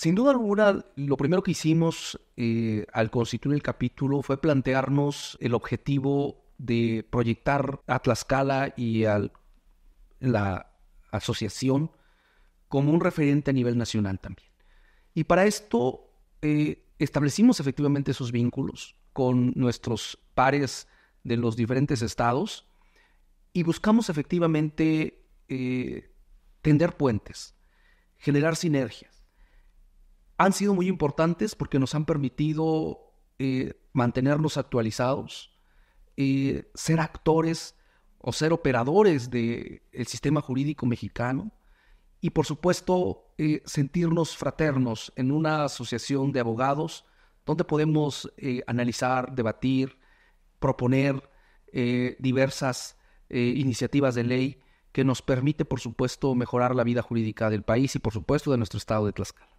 Sin duda alguna, lo primero que hicimos eh, al constituir el capítulo fue plantearnos el objetivo de proyectar a Tlaxcala y a la asociación como un referente a nivel nacional también. Y para esto eh, establecimos efectivamente esos vínculos con nuestros pares de los diferentes estados y buscamos efectivamente eh, tender puentes, generar sinergias han sido muy importantes porque nos han permitido eh, mantenernos actualizados, eh, ser actores o ser operadores del sistema jurídico mexicano y por supuesto eh, sentirnos fraternos en una asociación de abogados donde podemos analizar, debatir, proponer diversas iniciativas de ley que nos permite por supuesto mejorar la vida jurídica del país y por supuesto de nuestro estado de Tlaxcala.